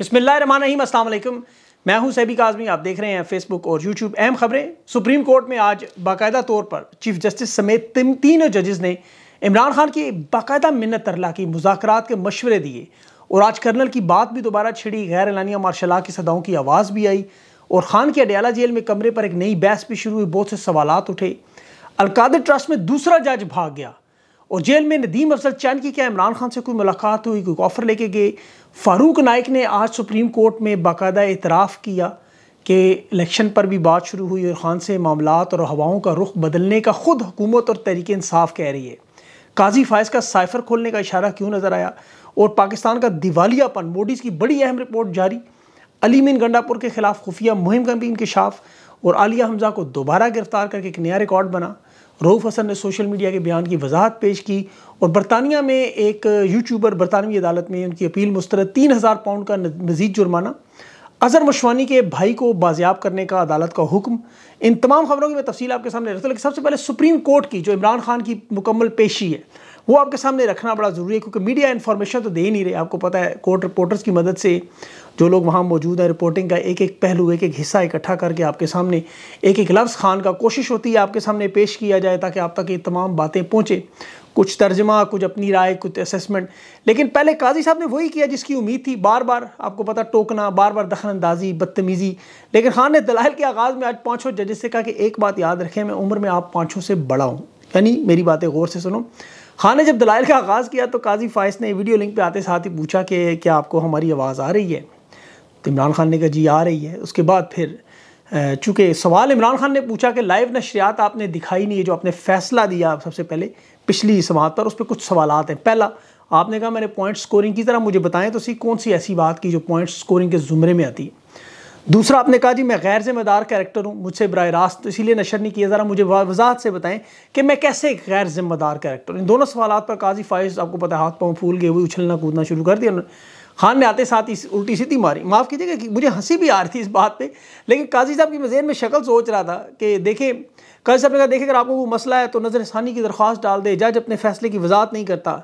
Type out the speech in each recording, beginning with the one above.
بسم اللہ الرحمن الرحیم السلام علیکم میں ہوں سیبی کازمی آپ دیکھ رہے ہیں فیس بک اور یوٹیوب اہم خبریں سپریم کورٹ میں آج باقاعدہ طور پر چیف جسٹس سمیت تین تینوں ججز نے عمران خان کی باقاعدہ منت ترلا کی مذاکرات کے مشورے دیے اور آج کرنل کی بات بھی دوبارہ چھڑی غیر اعلانیہ مارشا کی صداؤں کی آواز بھی آئی اور خان کے اڈیالہ جیل میں کمرے پر ایک نئی بحث بھی شروع ہوئی بہت سے سوالات اٹھے القادر ٹرسٹ میں دوسرا جج بھاگ گیا اور جیل میں ندیم افضل چین کی کیا عمران خان سے کوئی ملاقات ہوئی کوئی آفر لے کے گئے فاروق نائک نے آج سپریم کورٹ میں باقاعدہ اعتراف کیا کہ الیکشن پر بھی بات شروع ہوئی اور خان سے معاملات اور ہواؤں کا رخ بدلنے کا خود حکومت اور تحریک انصاف کہہ رہی ہے قاضی فائز کا سائفر کھولنے کا اشارہ کیوں نظر آیا اور پاکستان کا دیوالیہ پن موڈیز کی بڑی اہم رپورٹ جاری علی مین پور کے خلاف خفیہ مہم کا بھی انکشاف اور عالیہ حمزہ کو دوبارہ گرفتار کر کے ایک نیا ریکارڈ بنا روف حسن نے سوشل میڈیا کے بیان کی وضاحت پیش کی اور برطانیہ میں ایک یوٹیوبر برطانوی عدالت میں ان کی اپیل مسترد تین ہزار پاؤنڈ کا مزید جرمانہ قزر مشوانی کے بھائی کو بازیاب کرنے کا عدالت کا حکم ان تمام خبروں کی میں تفصیل آپ کے سامنے لیکن سب سے پہلے سپریم کورٹ کی جو عمران خان کی مکمل پیشی ہے وہ آپ کے سامنے رکھنا بڑا ضروری ہے کیونکہ میڈیا انفارمیشن تو دے نہیں رہے آپ کو پتہ ہے کورٹ رپورٹرز کی مدد سے جو لوگ وہاں موجود ہیں رپورٹنگ کا ایک ایک پہلو ایک ایک حصہ اکٹھا کر کے آپ کے سامنے ایک ایک لفظ خان کا کوشش ہوتی ہے آپ کے سامنے پیش کیا جائے تاکہ آپ تک یہ تمام باتیں پہنچے کچھ ترجمہ کچھ اپنی رائے کچھ اسیسمنٹ لیکن پہلے قاضی صاحب نے وہی کیا جس کی امید تھی بار بار آپ کو پتا ٹوکنا بار بار دخل اندازی بدتمیزی لیکن خان نے دلائل کے آغاز میں آج پانچوں ججز سے کہا کہ ایک بات یاد رکھیں میں عمر میں آپ پانچوں سے بڑا ہوں یعنی میری باتیں غور سے سنو خان نے جب دلائل کا آغاز کیا تو قاضی فائز نے ویڈیو لنک پہ آتے ساتھ ہی پوچھا کہ کیا آپ کو ہماری آواز آ رہی ہے تو عمران خان نے کہا جی آ رہی ہے اس کے بعد پھر چونکہ سوال عمران خان نے پوچھا کہ لائیو نشریات آپ نے دکھائی نہیں ہے جو آپ نے فیصلہ دیا سب سے پہلے پچھلی سماعت پر اس پہ کچھ سوالات ہیں پہلا آپ نے کہا میں نے پوائنٹ سکورنگ کی طرح مجھے بتائیں تو سی کون سی ایسی بات کی جو پوائنٹ سکورنگ کے زمرے میں آتی ہے دوسرا آپ نے کہا جی میں غیر ذمہ دار کریکٹر ہوں مجھ سے براہ راست اسی لیے نشر نہیں کیا ذرا مجھے وضاحت سے بتائیں کہ میں کیسے ایک غیر ذمہ دار کریکٹر ہوں ان دونوں سوالات پر قاضی فائز آپ کو پتہ ہاتھ پاؤں پھول گئے ہوئے اچھلنا کودنا شروع کر دیا خان نے آتے ساتھ ہی الٹی سیدھی ماری معاف کیجیے کہ مجھے ہنسی بھی آ رہی تھی اس بات پہ لیکن قاضی صاحب کی ذہن میں شکل سوچ رہا تھا کہ دیکھیں قاضی صاحب نے کہا دیکھیں اگر آپ کو وہ مسئلہ ہے تو نظر ثانی کی درخواست ڈال دے جج اپنے فیصلے کی وضاحت نہیں کرتا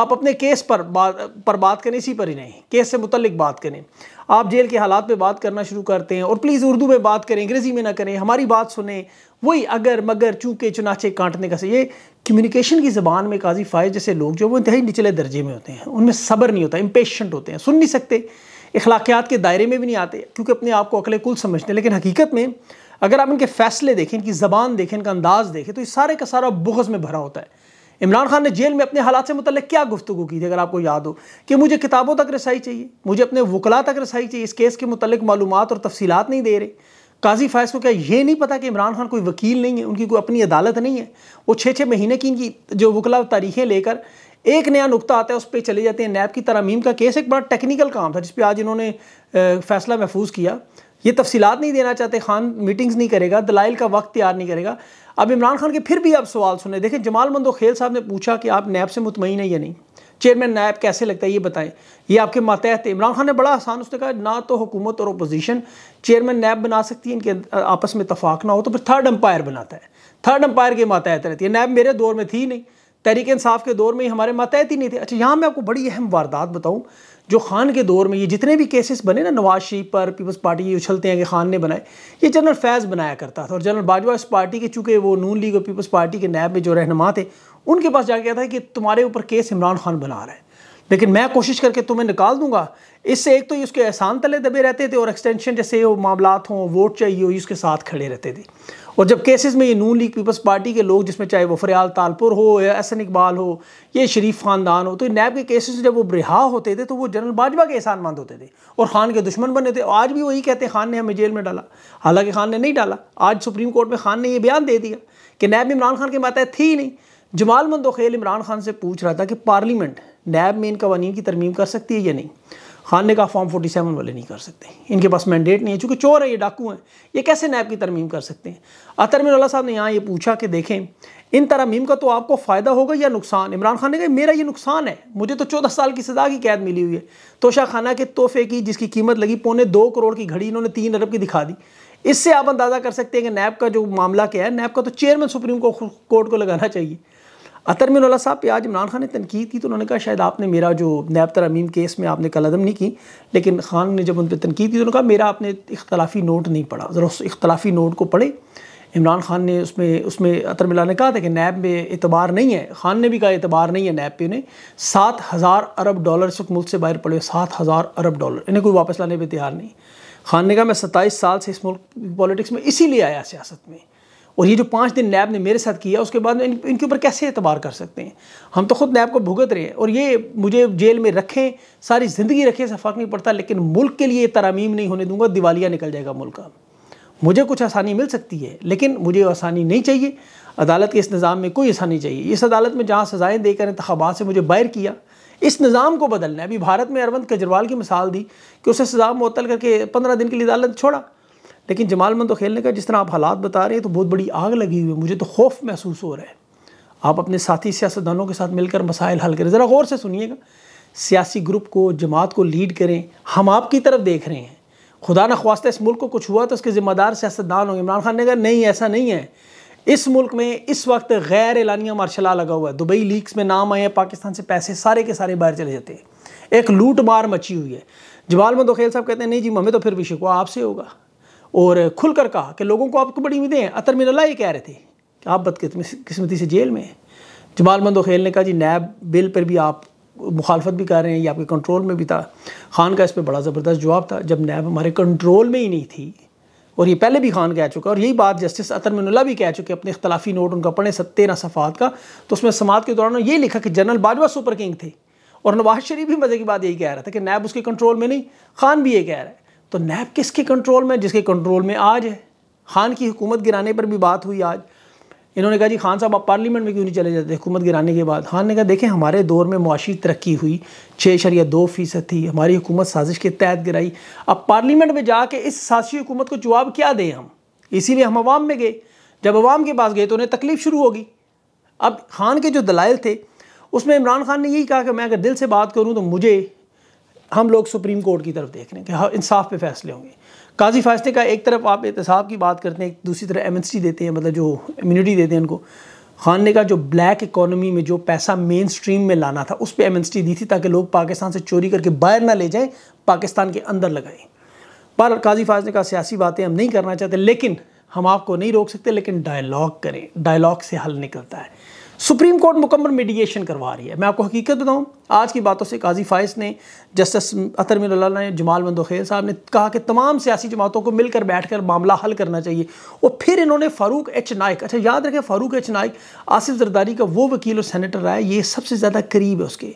آپ اپنے کیس پر بات کریں اسی پر ہی نہیں کیس سے متعلق بات کریں آپ جیل کے حالات پہ بات کرنا شروع کرتے ہیں اور پلیز اردو میں بات کریں انگریزی میں نہ کریں ہماری بات سنیں وہی اگر مگر چونکہ چنانچے کانٹنے کا سر یہ کمیونیکیشن کی زبان میں قاضی فائز جیسے لوگ جو وہ انتہائی نچلے درجے میں ہوتے ہیں ان میں صبر نہیں ہوتا امپیشنٹ ہوتے ہیں سن نہیں سکتے اخلاقیات کے دائرے میں بھی نہیں آتے کیونکہ اپنے آپ کو عقل کل سمجھتے ہیں لیکن حقیقت میں اگر آپ ان کے فیصلے دیکھیں ان کی زبان دیکھیں ان کا انداز دیکھیں تو یہ سارے کا سارا بغض میں بھرا ہوتا ہے عمران خان نے جیل میں اپنے حالات سے متعلق کیا گفتگو کی تھی اگر آپ کو یاد ہو کہ مجھے کتابوں تک رسائی چاہیے مجھے اپنے وکلا تک رسائی چاہیے اس کیس کے متعلق معلومات اور تفصیلات نہیں دے رہے قاضی فائز کو کیا یہ نہیں پتا کہ عمران خان کوئی وکیل نہیں ہے ان کی کوئی اپنی عدالت نہیں ہے وہ چھ چھ مہینے کی ان کی جو وکلا تاریخیں لے کر ایک نیا نقطہ آتا ہے اس پہ چلے جاتے ہیں نیب کی ترامیم کا کیس ایک بڑا ٹیکنیکل کام تھا جس پہ آج انہوں نے فیصلہ محفوظ کیا یہ تفصیلات نہیں دینا چاہتے خان میٹنگز نہیں کرے گا دلائل کا وقت تیار نہیں کرے گا اب عمران خان کے پھر بھی آپ سوال سنیں دیکھیں جمال خیل صاحب نے پوچھا کہ آپ نیب سے مطمئن ہیں یا نہیں چیئرمین نیب کیسے لگتا ہے یہ بتائیں یہ آپ کے ماتحت ہے عمران خان نے بڑا آسان اس نے کہا نہ تو حکومت اور اپوزیشن چیئرمین نیب بنا سکتی ہے ان کے آپس میں اتفاق نہ ہو تو پھر تھرڈ امپائر بناتا ہے تھرڈ امپائر کے ماتحت رہتی ہے نیب میرے دور میں تھی نہیں تحریک انصاف کے دور میں ہمارے ماتحت ہی نہیں تھے اچھا یہاں میں آپ کو بڑی اہم واردات بتاؤں جو خان کے دور میں یہ جتنے بھی کیسز بنے نا نواز شریف پر پیپلز پارٹی یہ اچھلتے ہیں کہ خان نے بنائے یہ جنرل فیض بنایا کرتا تھا اور جنرل باجوہ اس پارٹی کے چونکہ وہ نون لیگ اور پیپلز پارٹی کے نیب میں جو رہنما تھے ان کے پاس جا گیا تھا کہ تمہارے اوپر کیس عمران خان بنا رہا ہے لیکن میں کوشش کر کے تمہیں نکال دوں گا اس سے ایک تو یہ اس کے احسان تلے دبے رہتے تھے اور ایکسٹینشن جیسے وہ معاملات ہوں ووٹ چاہیے ہو اس کے ساتھ کھڑے رہتے تھے اور جب کیسز میں یہ نون لیگ پیپلز پارٹی کے لوگ جس میں چاہے وہ فریال تالپور ہو یا احسن اقبال ہو یا شریف خاندان ہو تو نیب کے کیسز جب وہ رہا ہوتے تھے تو وہ جنرل باجوہ کے احسان مند ہوتے تھے اور خان کے دشمن بنے تھے آج بھی وہی کہتے ہیں خان نے ہمیں جیل میں ڈالا حالانکہ خان نے نہیں ڈالا آج سپریم کورٹ میں خان نے یہ بیان دے دیا کہ نیب عمران خان کے ماتحت تھی ہی نہیں جمال مند خیل عمران خان سے پوچھ رہا تھا کہ پارلیمنٹ نیب میں ان قوانین کی ترمیم کر سکتی ہے یا نہیں خان نے کہا فارم فورٹی سیون والے نہیں کر سکتے ان کے پاس مینڈیٹ نہیں ہے چونکہ چور ہے یہ ڈاکو ہیں یہ کیسے نیب کی ترمیم کر سکتے ہیں اطرمر اللہ صاحب نے یہاں یہ پوچھا کہ دیکھیں ان ترمیم کا تو آپ کو فائدہ ہوگا یا نقصان عمران خان نے کہا میرا یہ نقصان ہے مجھے تو چودہ سال کی سزا کی قید ملی ہوئی ہے توشہ خانہ کے تحفے کی جس کی قیمت لگی پونے دو کروڑ کی گھڑی انہوں نے تین ارب کی دکھا دی اس سے آپ اندازہ کر سکتے ہیں کہ نیب کا جو معاملہ کیا ہے نیب کا تو چیئرمین سپریم کورٹ کو لگانا چاہیے میں اللہ صاحب پہ آج عمران خان نے تنقید کی تو انہوں نے کہا شاید آپ نے میرا جو نیب تر امیم میں آپ نے کل عدم نہیں کی لیکن خان نے جب ان پہ تنقید کی تو انہوں نے کہا میرا آپ نے اختلافی نوٹ نہیں پڑھا ذرا اس اختلافی نوٹ کو پڑھے عمران خان نے اس میں اس میں اطرم ملا نے کہا تھا کہ نیب میں اعتبار نہیں ہے خان نے بھی کہا اعتبار نہیں ہے نیب پہ انہیں سات ہزار ارب ڈالر وقت ملک سے باہر پڑے سات ہزار ارب ڈالر انہیں کوئی واپس لانے پہ تیار نہیں خان نے کہا میں ستائیس سال سے اس ملک پالیٹکس میں اسی لیے آیا سیاست میں اور یہ جو پانچ دن نیب نے میرے ساتھ کیا اس کے بعد ان کے اوپر کیسے اعتبار کر سکتے ہیں ہم تو خود نیب کو بھگت رہے ہیں اور یہ مجھے جیل میں رکھیں ساری زندگی رکھیں سے فرق نہیں پڑتا لیکن ملک کے لیے ترامیم نہیں ہونے دوں گا دیوالیہ نکل جائے گا ملک کا مجھے کچھ آسانی مل سکتی ہے لیکن مجھے آسانی نہیں چاہیے عدالت کے اس نظام میں کوئی آسانی چاہیے اس عدالت میں جہاں سزائیں دے کر انتخابات سے مجھے باہر کیا اس نظام کو بدلنا ہے ابھی بھارت میں اروند کیجریوال کی مثال دی کہ اسے سزا معطل کر کے پندرہ دن کے لیے عدالت چھوڑا لیکن جمال مند اخیل نے کا جس طرح آپ حالات بتا رہے ہیں تو بہت بڑی آگ لگی ہوئی ہے مجھے تو خوف محسوس ہو رہا ہے آپ اپنے ساتھی سیاستدانوں کے ساتھ مل کر مسائل حل کریں ذرا غور سے سنیے گا سیاسی گروپ کو جماعت کو لیڈ کریں ہم آپ کی طرف دیکھ رہے ہیں خدا نہ خواستہ اس ملک کو کچھ ہوا تو اس کے ذمہ دار سیاستدان ہوں عمران خان نے کہا نہیں ایسا نہیں ہے اس ملک میں اس وقت غیر اعلانیہ مارشلہ لگا ہوا ہے دبئی لیکس میں نام آئے ہیں پاکستان سے پیسے سارے کے سارے باہر چلے جاتے ہیں ایک لوٹ مار مچی ہوئی ہے جمال مند خیل صاحب کہتے ہیں نہیں جی ہمیں تو پھر بھی شکوا آپ سے ہوگا اور کھل کر کہا کہ لوگوں کو آپ کو بڑی امیدیں ہیں عطر من اللہ یہ کہہ رہے تھے کہ آپ بد قسمتی سے جیل میں ہیں جمال مند خیل نے کہا جی نیب بل پر بھی آپ مخالفت بھی کر رہے ہیں یہ آپ کے کنٹرول میں بھی تھا خان کا اس پہ بڑا زبردست جواب تھا جب نیب ہمارے کنٹرول میں ہی نہیں تھی اور یہ پہلے بھی خان کہہ چکا اور یہی بات جسٹس عطر من اللہ بھی کہہ چکے اپنے اختلافی نوٹ ان کا پڑھے تیرہ نہ صفحات کا تو اس میں سماعت کے دوران یہ لکھا کہ جنرل باجوہ سپر کنگ تھے اور نواز شریف بھی مزے کی بات یہی کہہ رہا تھا کہ نیب اس کے کنٹرول میں نہیں خان بھی یہ کہہ رہا ہے تو نیب کس کے کنٹرول میں جس کے کنٹرول میں آج ہے خان کی حکومت گرانے پر بھی بات ہوئی آج انہوں نے کہا جی خان صاحب آپ پارلیمنٹ میں کیوں نہیں چلے جاتے حکومت گرانے کے بعد خان نے کہا دیکھیں ہمارے دور میں معاشی ترقی ہوئی چھ شریعہ دو فیصد تھی ہماری حکومت سازش کے تحت گرائی اب پارلیمنٹ میں جا کے اس سازشی حکومت کو جواب کیا دیں ہم اسی لیے ہم عوام میں گئے جب عوام کے پاس گئے تو انہیں تکلیف شروع ہوگی اب خان کے جو دلائل تھے اس میں عمران خان نے یہی کہا کہ میں اگر دل سے بات کروں تو مجھے ہم لوگ سپریم کورٹ کی طرف دیکھ رہے ہیں کہ ہاں، انصاف پہ فیصلے ہوں گے قاضی فیصلے کا ایک طرف آپ احتساب کی بات کرتے ہیں دوسری طرف ایمینسٹی دیتے ہیں مطلب جو امیونٹی دیتے ہیں ان کو خان نے کہا جو بلیک اکانومی میں جو پیسہ مین سٹریم میں لانا تھا اس پہ ایمینسٹی دی تھی تاکہ لوگ پاکستان سے چوری کر کے باہر نہ لے جائیں پاکستان کے اندر لگائیں پر قاضی نے کا سیاسی باتیں ہم نہیں کرنا چاہتے لیکن ہم آپ کو نہیں روک سکتے لیکن ڈائلاگ کریں ڈائلاگ سے حل نکلتا ہے سپریم کورٹ مکمل میڈییشن کروا رہی ہے میں آپ کو حقیقت بتاؤں آج کی باتوں سے قاضی فائز نے جسٹس مل اللہ نے جمال خیر صاحب نے کہا کہ تمام سیاسی جماعتوں کو مل کر بیٹھ کر معاملہ حل کرنا چاہیے اور پھر انہوں نے فاروق ایچ نائک اچھا یاد رکھیں فاروق ایچ نائک آصف زرداری کا وہ وکیل اور سینیٹر ہے یہ سب سے زیادہ قریب ہے اس کے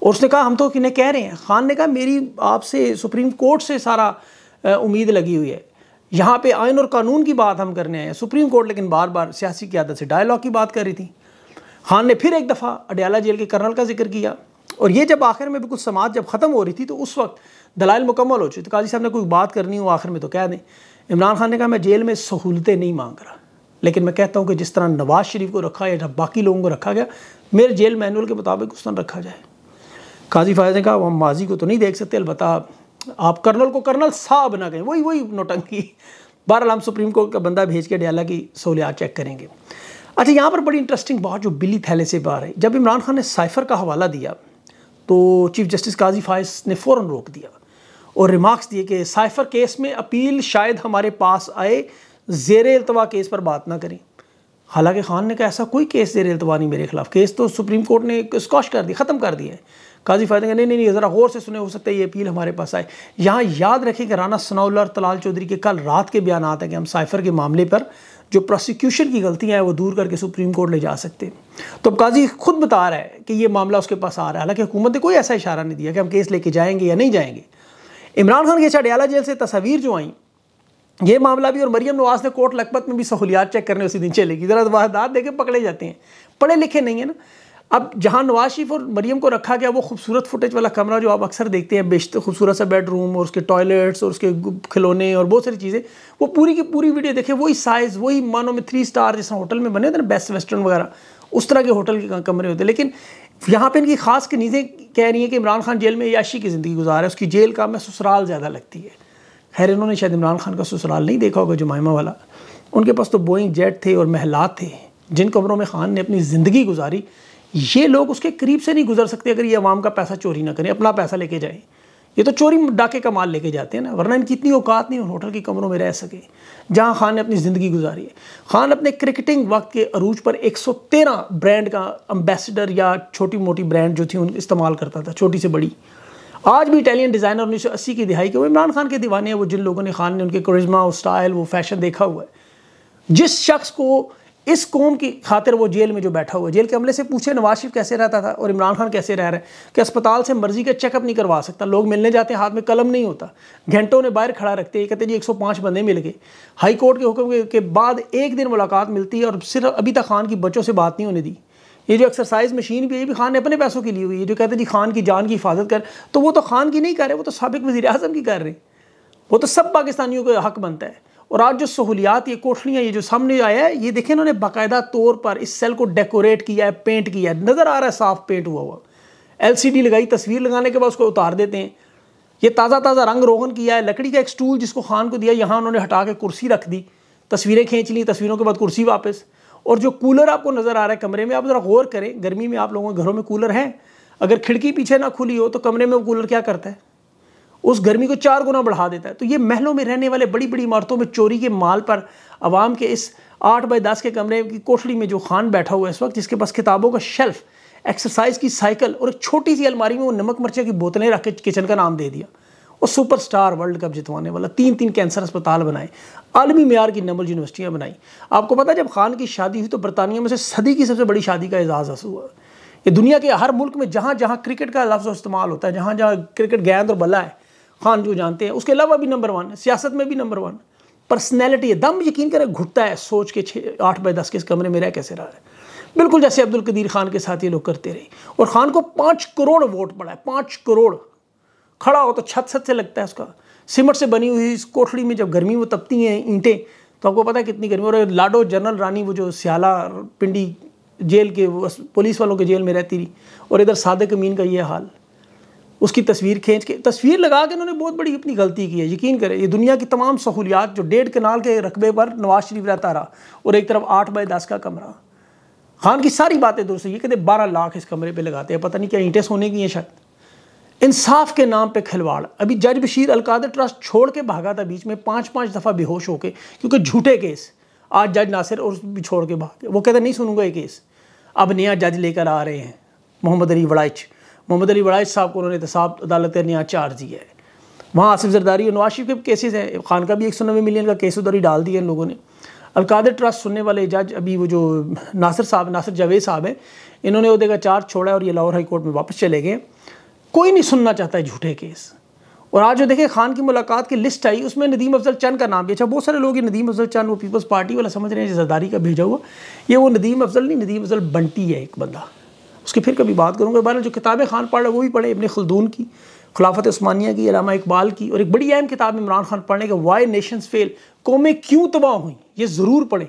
اور اس نے کہا ہم تو انہیں کہہ رہے ہیں خان نے کہا میری آپ سے سپریم کورٹ سے سارا امید لگی ہوئی ہے یہاں پہ آئین اور قانون کی بات ہم کرنے آئے ہیں سپریم کورٹ لیکن بار بار سیاسی قیادت سے ڈائلاگ کی بات کر رہی تھیں خان نے پھر ایک دفعہ اڈیالہ جیل کے کرنل کا ذکر کیا اور یہ جب آخر میں بالکل سماعت جب ختم ہو رہی تھی تو اس وقت دلائل مکمل ہو چکی تو قاضی صاحب نے کوئی بات کرنی ہو آخر میں تو کہہ دیں عمران خان نے کہا میں جیل میں سہولتیں نہیں مانگ رہا لیکن میں کہتا ہوں کہ جس طرح نواز شریف کو رکھا یا باقی لوگوں کو رکھا گیا میرے جیل مینول کے مطابق اس طرح رکھا جائے قاضی فائز نے کہا وہ ماضی کو تو نہیں دیکھ سکتے البتہ آپ کرنل کو کرنل صاحب نہ کہیں وہی وہی نوٹنکی بہرحال ہم سپریم کورٹ کا بندہ بھیج کے ڈیالہ کی سہولیات چیک کریں گے اچھا یہاں پر بڑی انٹرسٹنگ بات جو بلی تھیلے سے باہر ہے جب عمران خان نے سائفر کا حوالہ دیا تو چیف جسٹس قاضی فائز نے فوراً روک دیا اور ریمارکس دیے کہ سائفر کیس میں اپیل شاید ہمارے پاس آئے زیر التوا کیس پر بات نہ کریں حالانکہ خان نے کہا ایسا کوئی کیس زیر التوا نہیں میرے خلاف کیس تو سپریم کورٹ نے کوشش کر دی ختم کر دی ہے قاضی فائدہ نے کہ نہیں نہیں ذرا غور سے سنے ہو سکتے یہ اپیل ہمارے پاس آئے یہاں یاد رکھیں کہ رانا ثناء اللہ طلال چودھری کے کل رات کے بیانات ہیں کہ ہم سائفر کے معاملے پر جو پروسیکیوشن کی غلطیاں ہیں وہ دور کر کے سپریم کورٹ لے جا سکتے ہیں تو قاضی خود بتا رہا ہے کہ یہ معاملہ اس کے پاس آ رہا ہے حالانکہ حکومت نے کوئی ایسا اشارہ نہیں دیا کہ ہم کیس لے کے جائیں گے یا نہیں جائیں گے عمران خان کے چھٹیالہ جیل سے تصاویر جو آئیں یہ معاملہ بھی اور مریم نواز نے کوٹ لکھپت میں بھی سہولیات چیک کرنے اسی دن چلے گی ذرا واحدات دے کے پکڑے جاتے ہیں پڑھے لکھے نہیں ہیں نا اب جہاں نواز شریف اور مریم کو رکھا گیا وہ خوبصورت فوٹیج والا کمرہ جو آپ اکثر دیکھتے ہیں بیشتر خوبصورت سا بیڈ روم اور اس کے ٹوائلٹس اور اس کے کھلونے اور بہت ساری چیزیں وہ پوری کی پوری ویڈیو دیکھیں وہی سائز وہی مانو میں تھری سٹار جیسا ہوٹل میں بنے ہوتے نا بیسٹ ویسٹرن وغیرہ اس طرح کے ہوٹل کے کمرے ہوتے ہیں لیکن یہاں پہ ان کی خاص کنیزیں کہہ رہی ہیں کہ عمران خان جیل میں یاشی کی زندگی گزار ہے اس کی جیل کا میں سسرال زیادہ لگتی ہے خیر انہوں نے شاید عمران خان کا سسرال نہیں دیکھا ہوگا جمائمہ والا ان کے پاس تو بوئنگ جیٹ تھے اور محلات تھے جن کمروں میں خان نے اپنی زندگی گزاری یہ لوگ اس کے قریب سے نہیں گزر سکتے اگر یہ عوام کا پیسہ چوری نہ کریں اپنا پیسہ لے کے جائیں یہ تو چوری ڈاکے کا مال لے کے جاتے ہیں نا ورنہ ان کی اتنی اوقات نہیں ان ہوٹل کی کمروں میں رہ سکے جہاں خان نے اپنی زندگی گزاری ہے خان اپنے کرکٹنگ وقت کے عروج پر ایک سو تیرہ برینڈ کا امبیسڈر یا چھوٹی موٹی برینڈ جو تھی ان استعمال کرتا تھا چھوٹی سے بڑی آج بھی اٹیلین ڈیزائنر انیس سو اسی کی دہائی کے وہ عمران خان کے دیوانے ہیں وہ جن لوگوں نے خان نے ان کے کرزما اور اسٹائل وہ فیشن دیکھا ہوا ہے جس شخص کو اس قوم کی خاطر وہ جیل میں جو بیٹھا ہوا جیل کے عملے سے پوچھے نواز شریف کیسے رہتا تھا اور عمران خان کیسے رہ رہے ہیں کہ اسپتال سے مرضی کا چیک اپ نہیں کروا سکتا لوگ ملنے جاتے ہیں ہاتھ میں قلم نہیں ہوتا گھنٹوں نے باہر کھڑا رکھتے ہیں کہتے جی ایک سو پانچ بندے مل گئے ہائی کورٹ کے حکم کے بعد ایک دن ملاقات ملتی ہے اور صرف ابھی تک خان کی بچوں سے بات نہیں ہونے دی یہ جو ایکسرسائز مشین بھی یہ بھی خان نے اپنے پیسوں کی لیے ہوئی ہے جو کہتے ہیں جی خان کی جان کی حفاظت کر تو وہ تو خان کی نہیں کر رہے وہ تو سابق وزیر اعظم کی کر رہے وہ تو سب پاکستانیوں کا حق بنتا ہے اور آج جو سہولیات یہ کوٹھلیاں یہ جو سامنے آیا ہے یہ دیکھیں انہوں نے باقاعدہ طور پر اس سیل کو ڈیکوریٹ کیا ہے پینٹ کیا ہے نظر آ رہا ہے صاف پینٹ ہوا ہوا ایل سی ڈی لگائی تصویر لگانے کے بعد اس کو اتار دیتے ہیں یہ تازہ تازہ رنگ روغن کیا ہے لکڑی کا ایک سٹول جس کو خان کو دیا یہاں انہوں نے ہٹا کے کرسی رکھ دی تصویریں کھینچ لیں تصویروں کے بعد کرسی واپس اور جو کولر آپ کو نظر آ رہا ہے کمرے میں آپ ذرا غور کریں گرمی میں آپ لوگوں کے گھروں میں کولر ہیں اگر کھڑکی پیچھے نہ کھلی ہو تو کمرے میں وہ کولر کیا کرتا ہے اس گرمی کو چار گنا بڑھا دیتا ہے تو یہ محلوں میں رہنے والے بڑی بڑی عمارتوں میں چوری کے مال پر عوام کے اس آٹھ بائی دس کے کمرے کی کوٹھڑی میں جو خان بیٹھا ہوا ہے اس وقت جس کے پاس کتابوں کا شیلف ایکسرسائز کی سائیکل اور ایک چھوٹی سی الماری میں وہ نمک مرچے کی بوتلیں رکھ کے کچن کا نام دے دیا اور سپر سٹار ورلڈ کپ جتوانے والا تین تین کینسر اسپتال بنائے عالمی معیار کی نمبل یونیورسٹیاں بنائیں آپ کو پتا جب خان کی شادی ہوئی تو برطانیہ میں سے صدی کی سب سے بڑی شادی کا اعزاز حاصل ہوا یہ دنیا کے ہر ملک میں جہاں جہاں کرکٹ کا لفظ استعمال ہوتا ہے جہاں جہاں کرکٹ گیند اور بلا ہے خان جو جانتے ہیں اس کے علاوہ بھی نمبر ون ہے سیاست میں بھی نمبر ون پرسنالٹی ہے دم یقین کرے گھٹتا ہے سوچ کے چھ آٹھ بائی دس کے اس کمرے میں رہ کیسے رہا ہے بالکل جیسے عبد القدیر خان کے ساتھ یہ لوگ کرتے رہے اور خان کو پانچ کروڑ ووٹ پڑا ہے پانچ کروڑ کھڑا ہو تو چھت چھت سے لگتا ہے اس کا سمٹ سے بنی ہوئی اس کوٹھڑی میں جب گرمی وہ تپتی ہیں اینٹیں تو آپ کو پتا ہے کتنی گرمی اور لاڈو جنرل رانی وہ جو سیالہ پنڈی جیل کے پولیس والوں کے جیل میں رہتی رہی اور ادھر صادق امین کا یہ حال اس کی تصویر کھینچ کے تصویر لگا کے انہوں نے بہت بڑی اپنی غلطی کی ہے یقین کریں یہ دنیا کی تمام سہولیات جو ڈیڑھ کنال کے رقبے پر نواز شریف رہتا رہا اور ایک طرف آٹھ بائی دس کا کمرہ خان کی ساری باتیں درست یہ کہتے بارہ لاکھ اس کمرے پہ لگاتے ہیں پتہ نہیں کیا اینٹیں سونے کی ہیں شاید انصاف کے نام پہ کھلواڑ ابھی جج بشیر القادر ٹرسٹ چھوڑ کے بھاگا تھا بیچ میں پانچ پانچ دفعہ بے ہوش ہو کے کیونکہ جھوٹے کیس آج جج ناصر اور بھی چھوڑ کے بھاگے وہ کہتے نہیں سنوں گا یہ کیس اب نیا جج لے کر آ رہے ہیں محمد علی وڑائچ محمد علی وڑاید صاحب کو انہوں نے عدالت نے چارج دیا ہے وہاں آصف زرداری اور شریف کے کیسز ہیں خان کا بھی ایک سو نوے ملین کا کیس اداری ڈال دیا ان لوگوں نے القادر ٹرسٹ سننے والے جج ابھی وہ جو ناصر صاحب ناصر جاوید صاحب ہیں انہوں نے عہدے کا چارج چھوڑا ہے اور یہ لاہور ہائی کورٹ میں واپس چلے گئے کوئی نہیں سننا چاہتا ہے جھوٹے کیس اور آج جو دیکھیں خان کی ملاقات کی لسٹ آئی اس میں ندیم افضل چند کا نام بھی اچھا بہت سارے لوگ یہ ندیم افضل چند وہ پیپلز پارٹی والا سمجھ رہے ہیں زرداری کا بھیجا ہوا یہ وہ ندیم افضل نہیں ندیم افضل بنٹی ہے ایک بندہ اس کی پھر کبھی بات کروں گا بہرحال جو کتابیں خان پڑھے وہ بھی پڑھے ابن خلدون کی خلافت عثمانیہ کی علامہ اقبال کی اور ایک بڑی اہم کتاب عمران خان پڑھنے کے وائی نیشنز فیل قومیں کیوں تباہ ہوئیں یہ ضرور پڑھیں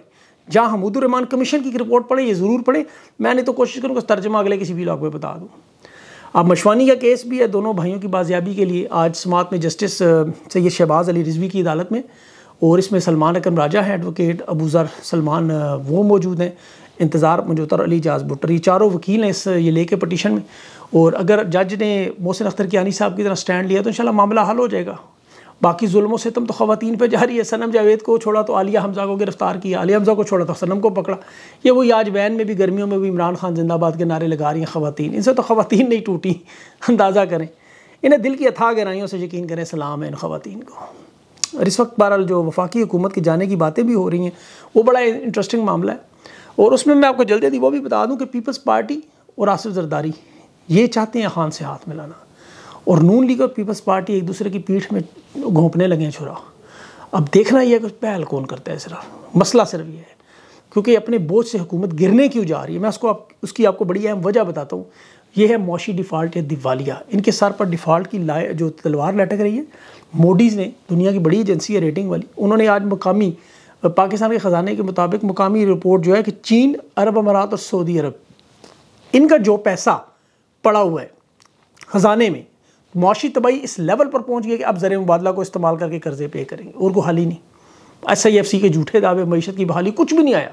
جہاں حمود الرحمان کمیشن کی رپورٹ پڑھیں یہ ضرور پڑھیں میں نے تو کوشش کروں گا ترجمہ اگلے کسی بھی لاگ میں بتا دوں اب مشوانی کا کیس بھی ہے دونوں بھائیوں کی بازیابی کے لیے آج سماعت میں جسٹس سید شہباز علی رضوی کی عدالت میں اور اس میں سلمان اکرم راجہ ہیں ایڈوکیٹ ابو ذر سلمان وہ موجود ہیں انتظار منجوتر علی جاز بٹر یہ چاروں وکیل ہیں اس یہ لے کے پٹیشن میں اور اگر جج نے محسن اختر کیانی صاحب کی طرح سٹینڈ لیا تو انشاءاللہ معاملہ حل ہو جائے گا باقی ظلموں سے تم تو خواتین پہ جاری ہے سنم جاوید کو چھوڑا تو عالیہ حمزہ کو گرفتار کیا عالیہ حمزہ کو چھوڑا تو سنم کو پکڑا یہ وہی آج وین میں بھی گرمیوں میں بھی عمران خان زندہ باد کے نعرے لگا رہی ہیں خواتین ان سے تو خواتین نہیں ٹوٹی اندازہ کریں انہیں دل کی اتھا گہرائیوں سے یقین کریں سلام ہے ان خواتین کو اور اس وقت بہرحال جو وفاقی حکومت کے جانے کی باتیں بھی ہو رہی ہیں وہ بڑا انٹرسٹنگ معاملہ ہے اور اس میں میں آپ کو جلدی دی وہ بھی بتا دوں کہ پیپلز پارٹی اور آصف زرداری یہ چاہتے ہیں خان سے ہاتھ ملانا اور نون لیگ اور پیپلز پارٹی ایک دوسرے کی پیٹھ میں گھونپنے لگے ہیں چورا اب دیکھنا یہ کہ کچھ پہل کون کرتا ہے صرف مسئلہ صرف یہ ہے کیونکہ اپنے بوجھ سے حکومت گرنے کیوں جا رہی ہے میں اس کو اس کی آپ کو بڑی اہم وجہ بتاتا ہوں یہ ہے موشی ڈیفالٹ یا دیوالیہ ان کے سار پر ڈیفالٹ کی لائے جو تلوار لٹک رہی ہے موڈیز نے دنیا کی بڑی ایجنسی ہے ریٹنگ والی انہوں نے آج مقامی پاکستان کے خزانے کے مطابق مقامی رپورٹ جو ہے کہ چین عرب امارات اور سعودی عرب ان کا جو پیسہ پڑا ہوا ہے خزانے میں معاشی تباہی اس لیول پر پہنچ گئی کہ اب زر مبادلہ کو استعمال کر کے قرضے پے کریں گے اور کو حل ہی نہیں ایس آئی ایف سی کے جھوٹے دعوے معیشت کی بحالی کچھ بھی نہیں آیا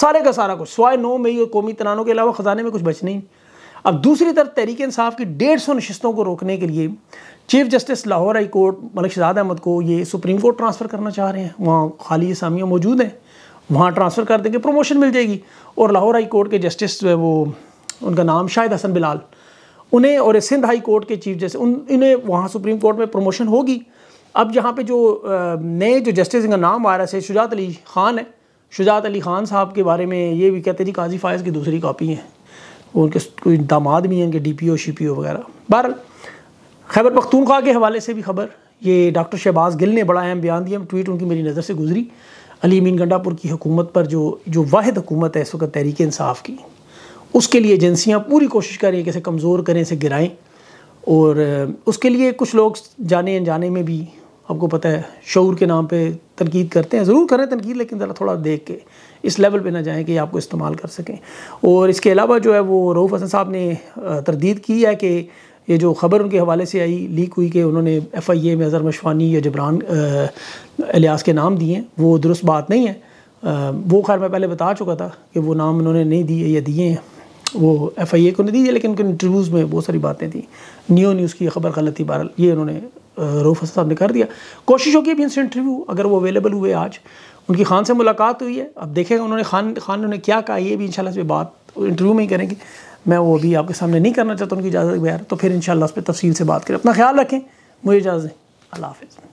سارے کا سارا کچھ سوائے نو مئی اور قومی تنانوں کے علاوہ خزانے میں کچھ بچ نہیں اب دوسری طرف تحریک انصاف کی ڈیڑھ سو نشستوں کو روکنے کے لیے chief justice Lahore high court Malik Shahzad Ahmad کو یہ سپریم کورٹ ٹرانسفر کرنا چاہ رہے ہیں وہاں خالی اسامیاں موجود ہیں وہاں ٹرانسفر کر دیں گے پروموشن مل جائے گی اور لاہور ہائی کورٹ کے جسٹس جو ہے وہ ان کا نام شاہد حسن بلال انہیں اور سندھ ہائی کورٹ کے چیف جسٹس انہیں وہاں سپریم کورٹ میں پروموشن ہوگی اب جہاں پہ جو نئے جو جسٹس ان کا نام آ رہا ہے شجاعت علی خان ہے شجاعت علی خان صاحب کے بارے میں یہ بھی کہتے ہیں جی قاضی فائز کی دوسری کاپی ہیں ان کے کوئی داماد بھی ہیں ان کے ڈی پی او شی پی او وغیرہ بہرحال خیبر پختونخوا کے حوالے سے بھی خبر یہ ڈاکٹر شہباز گل نے بڑا اہم بیان دیا ٹویٹ ان کی میری نظر سے گزری علی امین گنڈا پور کی حکومت پر جو جو واحد حکومت ہے اس وقت تحریک انصاف کی اس کے لیے ایجنسیاں پوری کوشش کریں کہ اسے کمزور کریں اسے گرائیں اور اس کے لیے کچھ لوگ جانے انجانے میں بھی آپ کو پتہ ہے شعور کے نام پہ تنقید کرتے ہیں ضرور کریں تنقید لیکن ذرا تھوڑا دیکھ کے اس لیول پہ نہ جائیں کہ آپ کو استعمال کر سکیں اور اس کے علاوہ جو ہے وہ روف حسن صاحب نے تردید کی ہے کہ یہ جو خبر ان کے حوالے سے آئی لیک ہوئی کہ انہوں نے ایف آئی اے میں اظہر مشوانی یا جبران الیاس کے نام دیے ہیں وہ درست بات نہیں ہے وہ خیر میں پہلے بتا چکا تھا کہ وہ نام انہوں نے نہیں دیے یا دیے ہیں وہ ایف آئی اے کو نہیں دیے لیکن ان کے انٹرویوز میں بہت ساری باتیں تھیں نیو نیوز کی خبر غلط تھی بحرال یہ انہوں نے روف حسن صاحب نے کر دیا کوشش ہوگی ابھی بھی ان سے انٹرویو اگر وہ اویلیبل ہوئے آج ان کی خان سے ملاقات ہوئی ہے اب دیکھیں گے انہوں نے خان خان انہوں نے کیا کہا یہ بھی انشاءاللہ سے بات انٹرویو میں ہی کریں گے میں وہ بھی آپ کے سامنے نہیں کرنا چاہتا ان کی اجازت بغیر تو پھر انشاءاللہ اس پہ تفصیل سے بات کریں اپنا خیال رکھیں مجھے اجازت دیں اللہ حافظ